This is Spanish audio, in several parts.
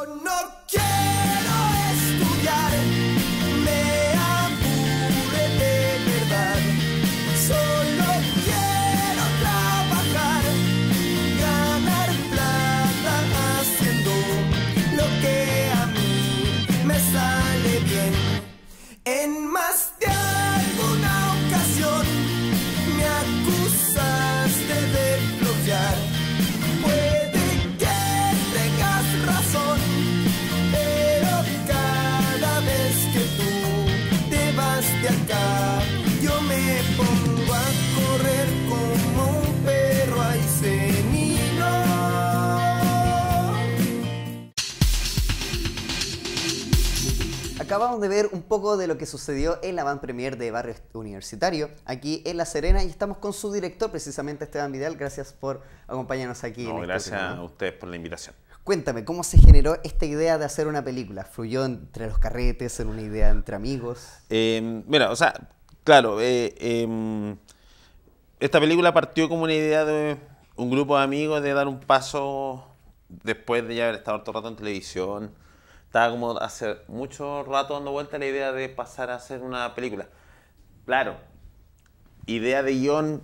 No quiero estudiar, me aburre de verdad. Solo quiero trabajar, ganar plata haciendo lo que a mí me sale bien. En más de a correr como perro Acabamos de ver un poco de lo que sucedió en la van premier de Barrio Universitario, aquí en La Serena, y estamos con su director, precisamente Esteban Vidal. Gracias por acompañarnos aquí. No, este gracias a ustedes por la invitación. Cuéntame, ¿cómo se generó esta idea de hacer una película? ¿Fluyó entre los carretes, en una idea entre amigos? Eh, mira, o sea, Claro, eh, em, esta película partió como una idea de un grupo de amigos de dar un paso después de ya haber estado todo el rato en televisión. Estaba como hace mucho rato dando vuelta la idea de pasar a hacer una película. Claro, idea de guión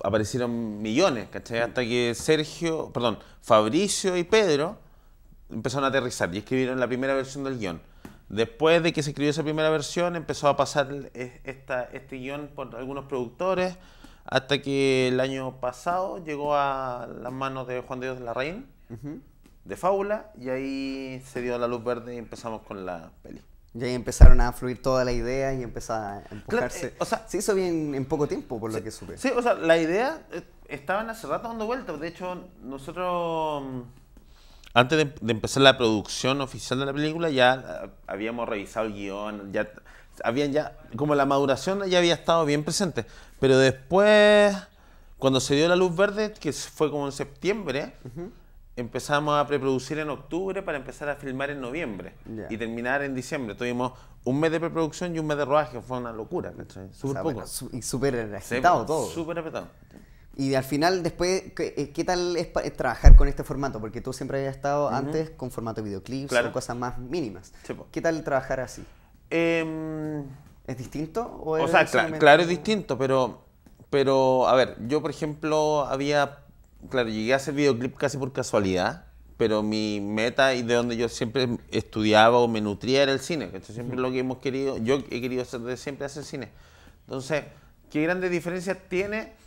aparecieron millones, ¿cachai? Hasta que Sergio, perdón, Fabricio y Pedro empezaron a aterrizar y escribieron la primera versión del guión Después de que se escribió esa primera versión, empezó a pasar eh, esta, este guión por algunos productores, hasta que el año pasado llegó a las manos de Juan Dios de la Reina, de Fábula, y ahí se dio la luz verde y empezamos con la peli. Y ahí empezaron a fluir toda la idea y empezó a empujarse. Eh, o sea, se hizo bien en poco tiempo, por lo que supe. Sí, o sea, la idea eh, estaban hace rato dando vueltas. De hecho, nosotros mm, antes de, empezar la producción oficial de la película, ya eh, habíamos revisado el guión, ya habían ya, como la maduración ya había estado bien presente. Pero después, cuando se dio la luz verde, que fue como en septiembre, empezamos a preproducir en octubre para empezar a filmar en noviembre y terminar en diciembre. Tuvimos un mes de preproducción y un mes de rodaje, fue una locura, poco. y súper agitado pues, todo. Y al final, después, ¿qué, eh, tal es, trabajar con este formato? Porque tú siempre habías estado antes con formato videoclips o cosas más mínimas. ¿Qué tal trabajar así? Em, ¿Es distinto? O, sea, claro, es distinto, pero, pero, a ver, yo por ejemplo había, claro, llegué a hacer videoclip casi por casualidad, pero mi meta y de donde yo siempre estudiaba o me nutría era el cine, que siempre lo que hemos querido, yo he querido hacer de siempre hacer cine. Entonces, ¿qué grandes diferencias tiene?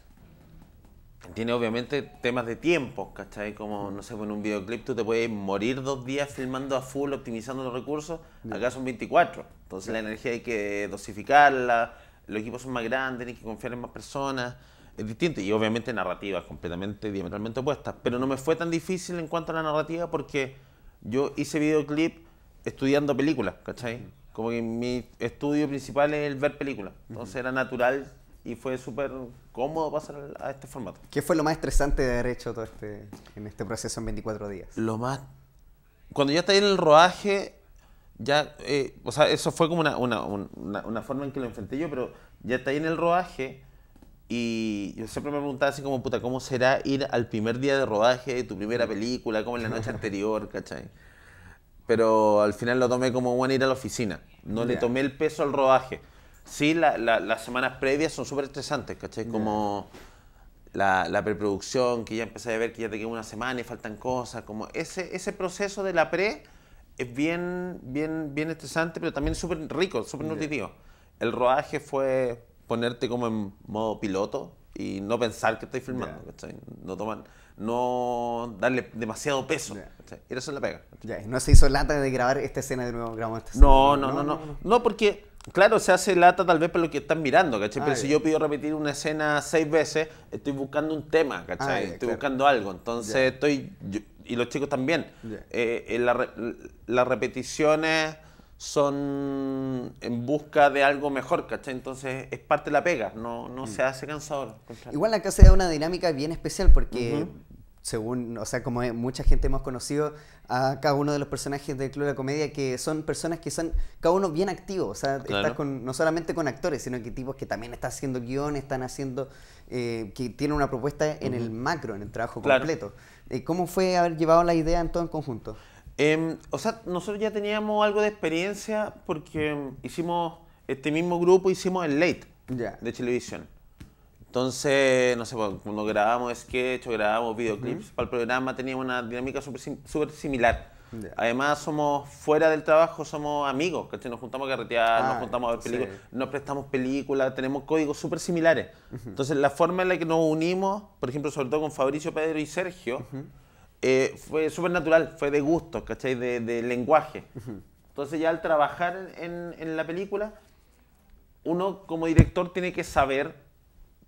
tiene obviamente temas de tiempo, ¿cachai? Como, no sé, en un videoclip tú te puedes morir dos días filmando a full, optimizando los recursos, acá son 24. Entonces la energía hay que dosificarla, los equipos son más grandes, hay que confiar en más personas, es distinto. Y obviamente narrativas completamente, diametralmente opuestas. Pero no me fue tan difícil en cuanto a la narrativa porque yo hice videoclip estudiando películas, ¿cachai? Como que mi estudio principal es el ver películas. Entonces era natural y fue súper cómodo pasar a este formato. ¿Qué fue lo más estresante de haber hecho todo este, en este proceso en 24 días? Lo más... Cuando ya está en el rodaje, ya, eh, o sea, eso fue como una, una, una, forma en que lo enfrenté yo, pero ya ahí en el rodaje y yo siempre me preguntaba así como, puta, ¿cómo será ir al primer día de rodaje de tu primera película, como en la noche anterior, cachai? Pero al final lo tomé como, bueno, ir a la oficina. No le tomé el peso al rodaje sí, las semanas previas son súper estresantes, ¿cachai? Como la, preproducción, que ya empecé a ver que ya te queda una semana y faltan cosas, como ese, ese proceso de la pre es bien, bien, bien estresante, pero también súper rico, súper nutritivo. El rodaje fue ponerte como en modo piloto y no pensar que estoy filmando, ¿cachai? No toman no darle demasiado peso. Y eso es la pega. no se hizo lata de grabar esta escena de nuevo, No, no, no, no, no, porque Claro, se hace lata tal vez por lo que están mirando, ¿cachai? Pero ah, si yo pido repetir una escena seis veces, estoy buscando un tema, ah, estoy buscando algo. Entonces estoy. y los chicos también. Eh, eh, las repeticiones son en busca de algo mejor, ¿cachai? Entonces es parte de la pega, no, no mm. se hace cansador. Igual acá se da una dinámica bien especial porque según, o sea, como mucha gente hemos conocido a cada uno de los personajes del Club de la Comedia, que son personas que son cada uno bien activos, o sea, estás con, no solamente con actores, sino que tipos que también están haciendo guiones, están haciendo, eh, que tienen una propuesta en el macro, en el trabajo completo. Eh, ¿Cómo fue haber llevado la idea en todo en conjunto? Em, o sea, nosotros ya teníamos algo de experiencia porque hicimos, este mismo grupo hicimos el Late de televisión entonces, no sé, cuando grabamos sketch o grabamos videoclips, para el programa teníamos una dinámica súper similar. Además, somos fuera del trabajo, somos amigos, ¿cachai? Nos juntamos a carretear, nos ah, juntamos a ver películas, nos prestamos películas, tenemos códigos súper similares. Entonces, la forma en la que nos unimos, por ejemplo, sobre todo con Fabricio, Pedro y Sergio, eh, fue súper natural, fue de gusto, ¿cachai? De, lenguaje. Entonces, ya al trabajar en la película, uno como director tiene que saber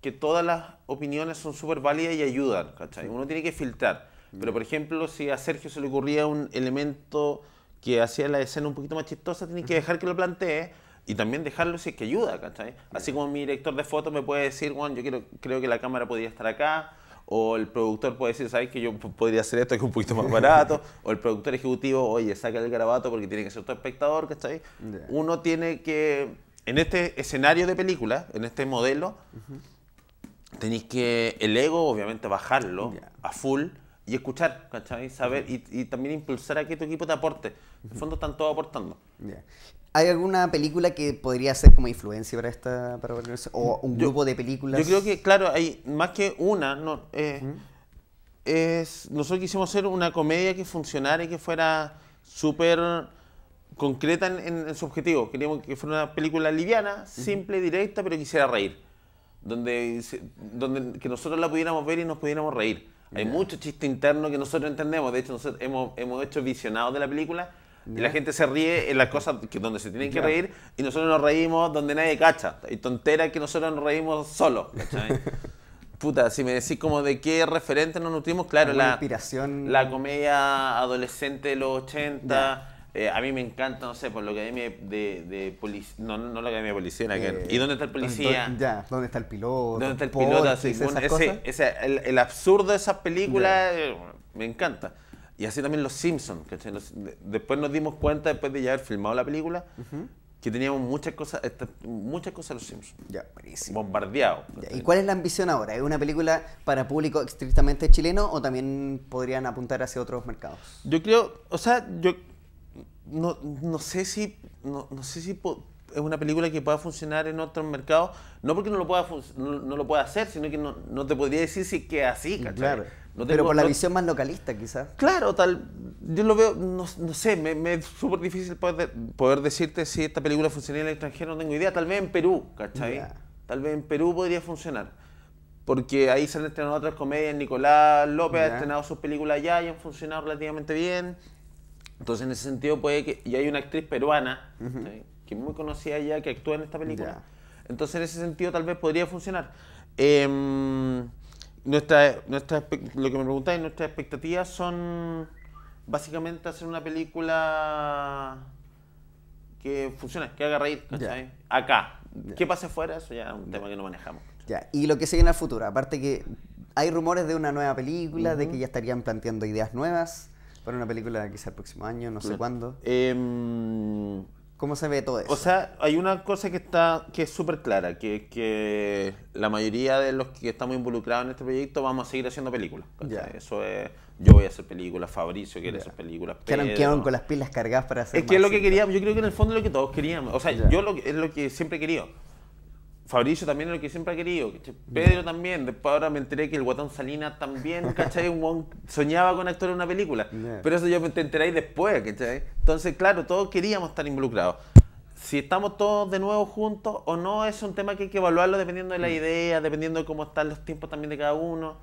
que todas las opiniones son súper válidas y ayudan, ¿cachai? Uno tiene que filtrar. Pero, por ejemplo, si a Sergio se le ocurría un elemento que hacía la escena un poquito más chistosa, tiene que dejar que lo plantee y también dejarlo si es que ayuda, ¿cachai? Así como mi director de fotos me puede decir, bueno, yo quiero, creo que la cámara podría estar acá, o el productor puede decir, ¿sabes que yo podría hacer esto que es un poquito más barato? o el productor ejecutivo, oye, saca el garabato porque tiene que ser tu espectador, ¿cachai? Uno tiene que, en este escenario de película, en este modelo, tenéis que el ego, obviamente, bajarlo a full y escuchar, ¿cachai? Saber y, también impulsar a que tu equipo te aporte. En el fondo están todos aportando. ¿Hay alguna película que podría ser como influencia para esta para ¿O mm, un grupo de películas? Yo creo que, claro, hay más que una. No, eh, es, nosotros quisimos hacer una comedia que funcionara y que fuera súper concreta en, su objetivo. Queríamos que fuera una película liviana, simple, directa, pero quisiera reír donde, donde que nosotros la pudiéramos ver y nos pudiéramos reír. Hay mucho chiste interno que nosotros entendemos. De hecho, hemos, hemos hecho visionados de la película y la gente se ríe en las cosas que, donde se tienen que reír y nosotros nos reímos donde nadie cacha. Y tontera que nosotros nos reímos solos. Puta, si me decís como de qué referente nos nutrimos, claro, la, la comedia adolescente de los 80 eh, a mí me encanta, no sé, por lo que de, de policía. No, no la academia de policía, eh, ¿y dónde está el policía? ya, ¿dónde está el piloto? ¿Dónde está el piloto? esas cosas? el, absurdo de esas películas eh, me encanta. Y así también Los Simpsons, después nos dimos cuenta, después de ya haber filmado la película, que teníamos muchas cosas, muchas cosas Los Simpsons. Ya, buenísimo. Bombardeado. ¿Y cuál es la ambición ahora? ¿Es una película para público estrictamente chileno o también podrían apuntar hacia otros mercados? Yo creo, o sea, yo no, no sé si, no, no sé si es una película que pueda funcionar en otros mercados, no porque no lo pueda, no, lo pueda hacer, sino que no, no te podría decir si que así, ¿cachai? Claro. Pero por la visión más localista, quizás. Claro, tal. Yo lo veo, no, sé, me, es súper difícil poder, poder, decirte si esta película funcionaría en el extranjero, no tengo idea. Tal vez en Perú, ¿cachai? Tal vez en Perú podría funcionar. Porque ahí se han estrenado otras comedias, Nicolás López ha estrenado sus películas allá y han funcionado relativamente bien. Entonces, en ese sentido, puede que. Y hay una actriz peruana que es muy conocida ya que actúa en esta película. Entonces, en ese sentido, tal vez podría funcionar. Em, nuestra, nuestra, lo que me preguntáis, nuestras expectativas son básicamente hacer una película que funcione, que haga reír, Acá. que ¿Qué pasa afuera? Eso ya es un tema que no manejamos. Ya. Y lo que sigue en el futuro, aparte que hay rumores de una nueva película, de que ya estarían planteando ideas nuevas. Para una película quizá el próximo año, no sé cuándo. Em, ¿Cómo se ve todo eso? O sea, hay una cosa que está que es súper clara, que que la mayoría de los que estamos involucrados en este proyecto vamos a seguir haciendo películas. Eso es, yo voy a hacer películas, Fabricio quiere hacer películas. que con las pilas cargadas para hacer. Es que es lo que queríamos, yo creo que en el fondo es lo que todos queríamos. O sea, yo lo, es lo que siempre he querido. Fabricio también es lo que siempre ha querido, mm. Pedro también, después ahora me enteré que el guatón Salinas también, ¿cachai? soñaba con actuar en una película, pero eso yo me enteré después, ¿cachai? Entonces, claro, todos queríamos estar involucrados. Si estamos todos de nuevo juntos o no, es un tema que hay que evaluarlo dependiendo de la mm. idea, dependiendo de cómo están los tiempos también de cada uno.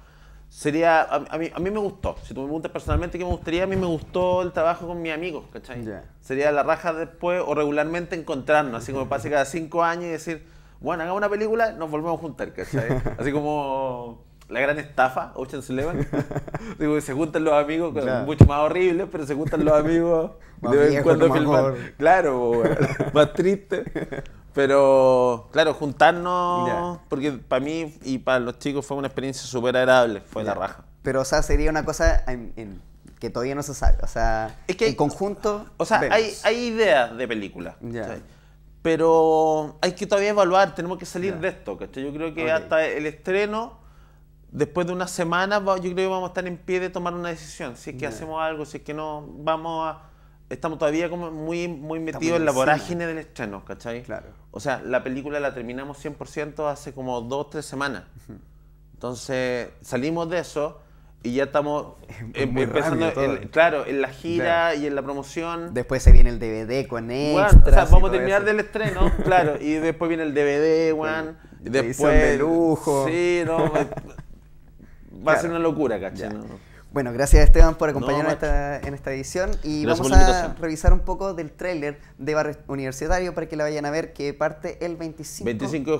Sería, a, mí, a mí, me gustó, si tú me preguntas personalmente qué me gustaría, a mí me gustó el trabajo con mis amigos, ¿cachai? Sería la raja después o regularmente encontrarnos, así como pase cada cinco años y decir bueno, hagamos una película, nos volvemos a juntar, ¿cachai? Así como la gran estafa, Ocean's Eleven. Digo, se juntan los amigos, mucho más horribles, pero se juntan los amigos de vez en cuando Claro, más triste. Pero, claro, juntarnos, porque para mí y para los chicos fue una experiencia súper agradable, fue la raja. Pero, o sea, sería una cosa en, que todavía no se sabe, o sea, es hay, conjunto. O sea, hay, ideas de película pero hay que todavía evaluar, tenemos que salir de esto, ¿cachai? Yo creo que hasta el estreno, después de una semana, yo creo que vamos a estar en pie de tomar una decisión, si es que hacemos algo, si es que no, vamos a... Estamos todavía como muy, muy metidos en la vorágine del estreno, ¿cachai? Claro. O sea, la película la terminamos 100% hace como dos, tres semanas. Entonces, salimos de eso y ya estamos em, empezando, claro, en la gira y en la promoción. Después se viene el DVD con él o sea, vamos a terminar del estreno, claro. Y después viene el DVD, Juan. Y Después. de lujo. Sí, no. va a ser una locura, caché. Bueno, gracias Esteban por acompañarnos en esta edición y vamos a revisar un poco del tráiler de Barrio Universitario para que la vayan a ver que parte el 25, 25 de